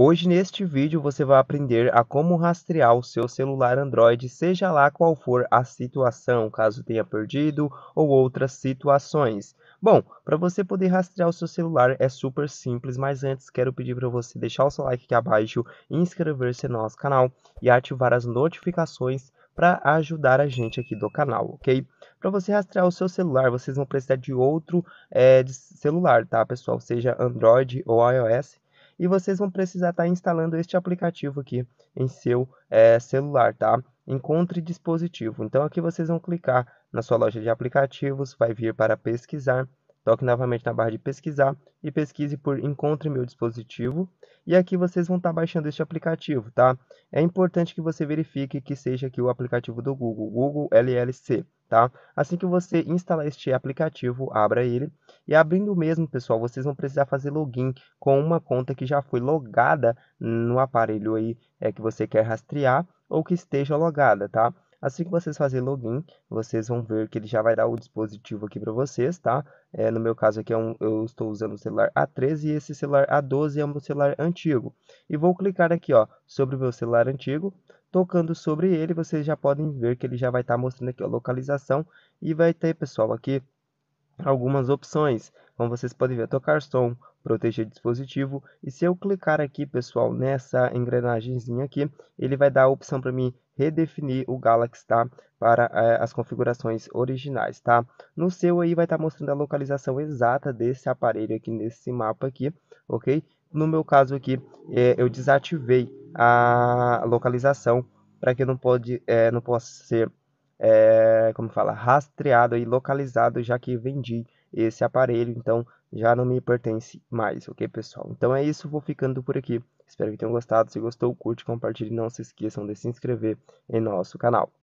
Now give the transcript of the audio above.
Hoje neste vídeo você vai aprender a como rastrear o seu celular Android, seja lá qual for a situação, caso tenha perdido ou outras situações. Bom, para você poder rastrear o seu celular é super simples, mas antes quero pedir para você deixar o seu like aqui abaixo, inscrever-se no nosso canal e ativar as notificações para ajudar a gente aqui do canal, ok? Para você rastrear o seu celular, vocês vão precisar de outro é, de celular, tá pessoal? Seja Android ou iOS e vocês vão precisar estar tá instalando este aplicativo aqui em seu é, celular, tá? Encontre dispositivo. Então aqui vocês vão clicar na sua loja de aplicativos, vai vir para pesquisar Toque novamente na barra de pesquisar e pesquise por Encontre meu dispositivo. E aqui vocês vão estar baixando este aplicativo, tá? É importante que você verifique que seja aqui o aplicativo do Google, Google LLC, tá? Assim que você instalar este aplicativo, abra ele. E abrindo mesmo, pessoal, vocês vão precisar fazer login com uma conta que já foi logada no aparelho aí é, que você quer rastrear ou que esteja logada, tá? Assim que vocês fazerem login, vocês vão ver que ele já vai dar o dispositivo aqui para vocês, tá? É, no meu caso aqui é um, eu estou usando o celular A13 e esse celular A12 é um celular antigo. E vou clicar aqui, ó, sobre o meu celular antigo. Tocando sobre ele, vocês já podem ver que ele já vai estar tá mostrando aqui a localização. E vai ter, pessoal, aqui algumas opções. Como vocês podem ver, tocar som, proteger dispositivo. E se eu clicar aqui, pessoal, nessa engrenagemzinha aqui, ele vai dar a opção para mim redefinir o Galaxy, tá? Para é, as configurações originais, tá? No seu aí vai estar tá mostrando a localização exata desse aparelho aqui nesse mapa aqui, ok? No meu caso aqui, é, eu desativei a localização para que não, pode, é, não possa ser é, como fala, rastreado e localizado, já que vendi esse aparelho, então já não me pertence mais, ok, pessoal? Então é isso, vou ficando por aqui. Espero que tenham gostado. Se gostou, curte, compartilhe. Não se esqueçam de se inscrever em nosso canal.